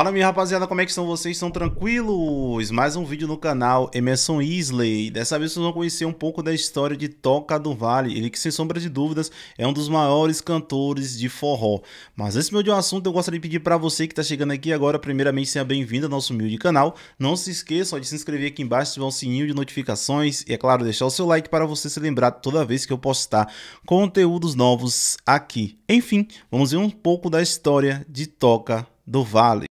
Fala minha rapaziada, como é que estão vocês? Estão tranquilos? Mais um vídeo no canal Emerson Isley. Dessa vez vocês vão conhecer um pouco da história de Toca do Vale. Ele que sem sombra de dúvidas é um dos maiores cantores de forró. Mas antes meu de um assunto, eu gostaria de pedir para você que está chegando aqui agora, primeiramente seja bem-vindo ao nosso humilde canal. Não se esqueça de se inscrever aqui embaixo, ativar o sininho de notificações e é claro, deixar o seu like para você se lembrar toda vez que eu postar conteúdos novos aqui. Enfim, vamos ver um pouco da história de Toca do Vale.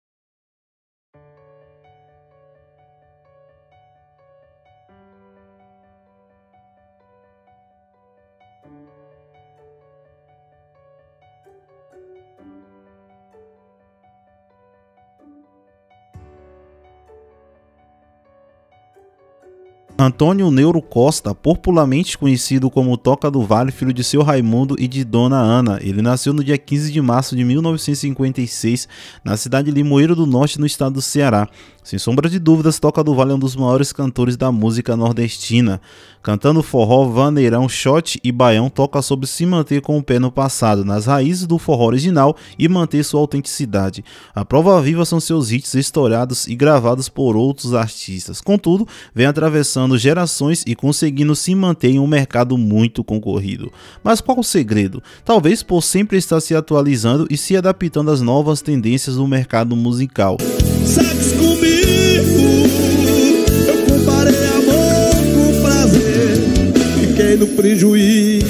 Antônio Neuro Costa, popularmente conhecido como Toca do Vale, filho de seu Raimundo e de Dona Ana. Ele nasceu no dia 15 de março de 1956 na cidade de Limoeiro do Norte, no estado do Ceará. Sem sombra de dúvidas, Toca do Vale é um dos maiores cantores da música nordestina. Cantando forró, vaneirão, shot e baião, toca sobre se manter com o pé no passado, nas raízes do forró original e manter sua autenticidade. A prova viva são seus hits estourados e gravados por outros artistas. Contudo, vem atravessando gerações e conseguindo se manter em um mercado muito concorrido. Mas qual o segredo? Talvez por sempre estar se atualizando e se adaptando às novas tendências do mercado musical. no prejuízo.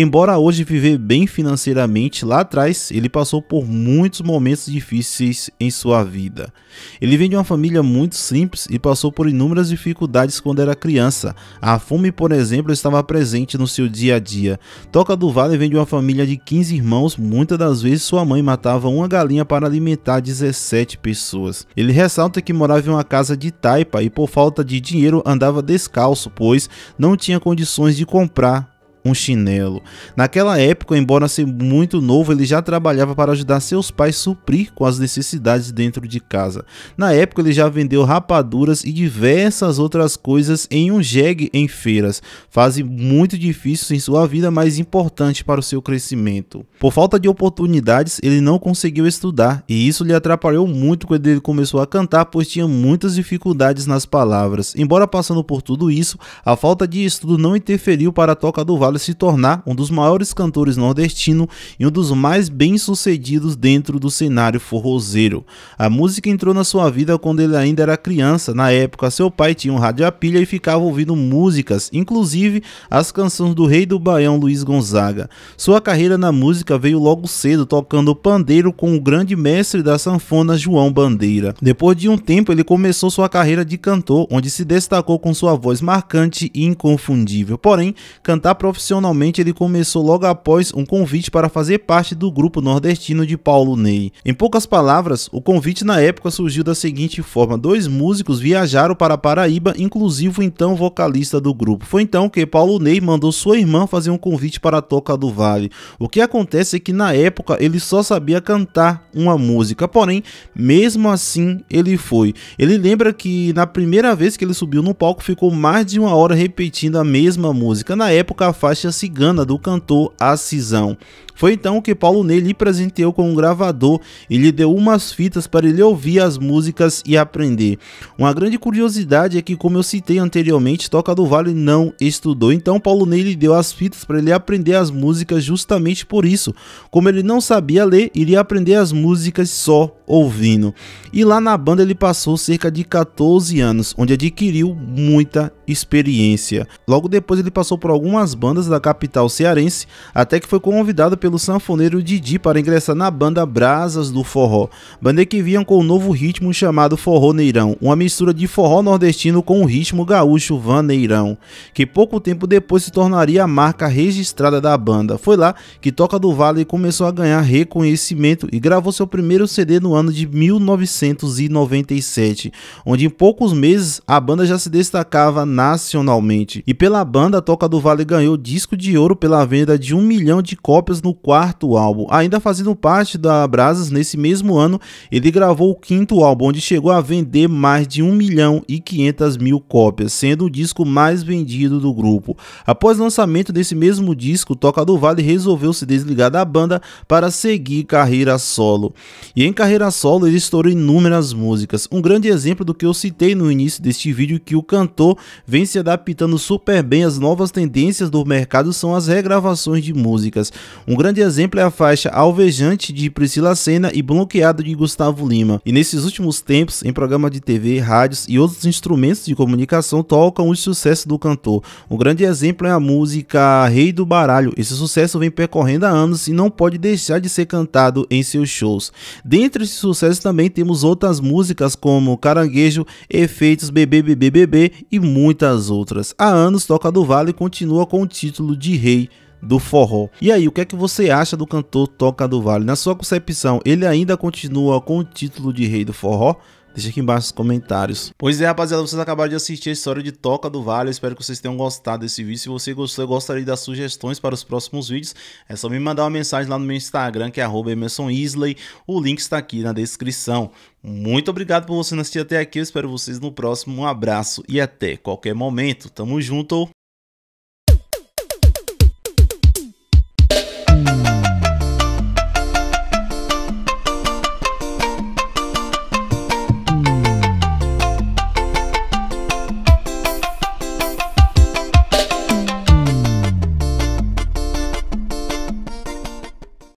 Embora hoje viver bem financeiramente, lá atrás ele passou por muitos momentos difíceis em sua vida. Ele vem de uma família muito simples e passou por inúmeras dificuldades quando era criança. A fome, por exemplo, estava presente no seu dia a dia. Toca do Vale vem de uma família de 15 irmãos, muitas das vezes sua mãe matava uma galinha para alimentar 17 pessoas. Ele ressalta que morava em uma casa de taipa e por falta de dinheiro andava descalço, pois não tinha condições de comprar um chinelo. Naquela época, embora ser assim, muito novo, ele já trabalhava para ajudar seus pais a suprir com as necessidades dentro de casa. Na época, ele já vendeu rapaduras e diversas outras coisas em um jegue em feiras, fase muito difícil em sua vida, mas importante para o seu crescimento. Por falta de oportunidades, ele não conseguiu estudar e isso lhe atrapalhou muito quando ele começou a cantar, pois tinha muitas dificuldades nas palavras. Embora passando por tudo isso, a falta de estudo não interferiu para a Toca do Vale para se tornar um dos maiores cantores nordestinos e um dos mais bem-sucedidos dentro do cenário forrozeiro. A música entrou na sua vida quando ele ainda era criança. Na época, seu pai tinha um rádio a pilha e ficava ouvindo músicas, inclusive as canções do rei do Baião Luiz Gonzaga. Sua carreira na música veio logo cedo, tocando pandeiro com o grande mestre da sanfona João Bandeira. Depois de um tempo, ele começou sua carreira de cantor, onde se destacou com sua voz marcante e inconfundível. Porém, cantar profissionalmente Profissionalmente, ele começou logo após um convite para fazer parte do grupo nordestino de Paulo Ney. Em poucas palavras, o convite na época surgiu da seguinte forma: dois músicos viajaram para Paraíba, inclusive o então vocalista do grupo. Foi então que Paulo Ney mandou sua irmã fazer um convite para a Toca do Vale. O que acontece é que na época ele só sabia cantar uma música, porém, mesmo assim, ele foi. Ele lembra que na primeira vez que ele subiu no palco ficou mais de uma hora repetindo a mesma música. Na época, a faixa cigana do cantor A Cisão. Foi então que Paulo Ney lhe presenteou com um gravador e lhe deu umas fitas para ele ouvir as músicas e aprender. Uma grande curiosidade é que, como eu citei anteriormente, Toca do Vale não estudou, então Paulo Ney lhe deu as fitas para ele aprender as músicas justamente por isso. Como ele não sabia ler, iria aprender as músicas só ouvindo. E lá na banda ele passou cerca de 14 anos, onde adquiriu muita experiência. Logo depois ele passou por algumas bandas bandas da capital cearense, até que foi convidado pelo sanfoneiro Didi para ingressar na banda Brasas do Forró, banda que vinha com um novo ritmo chamado Forró Neirão, uma mistura de forró nordestino com o ritmo gaúcho vaneirão, que pouco tempo depois se tornaria a marca registrada da banda. Foi lá que Toca do Vale começou a ganhar reconhecimento e gravou seu primeiro CD no ano de 1997, onde em poucos meses a banda já se destacava nacionalmente. E pela banda, Toca do Vale ganhou disco de ouro pela venda de um milhão de cópias no quarto álbum. Ainda fazendo parte da Brasas, nesse mesmo ano, ele gravou o quinto álbum, onde chegou a vender mais de um milhão e quinhentas mil cópias, sendo o disco mais vendido do grupo. Após o lançamento desse mesmo disco, Toca do Vale resolveu se desligar da banda para seguir carreira solo. E em carreira solo, ele estourou inúmeras músicas. Um grande exemplo do que eu citei no início deste vídeo, que o cantor vem se adaptando super bem às novas tendências do mercado mercado são as regravações de músicas. Um grande exemplo é a faixa Alvejante de Priscila Senna e Bloqueado de Gustavo Lima. E nesses últimos tempos, em programas de TV, rádios e outros instrumentos de comunicação tocam os sucessos do cantor. Um grande exemplo é a música Rei do Baralho. Esse sucesso vem percorrendo há anos e não pode deixar de ser cantado em seus shows. Dentre esses sucessos também temos outras músicas como Caranguejo, Efeitos, Bebê Bebê Bebê e muitas outras. Há anos, Toca do Vale continua com o título título de rei do forró. E aí, o que é que você acha do cantor Toca do Vale? Na sua concepção, ele ainda continua com o título de rei do forró? Deixa aqui embaixo nos comentários. Pois é, rapaziada, vocês acabaram de assistir a história de Toca do Vale. espero que vocês tenham gostado desse vídeo. Se você gostou, eu gostaria de dar sugestões para os próximos vídeos. É só me mandar uma mensagem lá no meu Instagram, que é @emersonisley. O link está aqui na descrição. Muito obrigado por você assistir até aqui. Eu espero vocês no próximo. Um abraço e até qualquer momento. Tamo junto.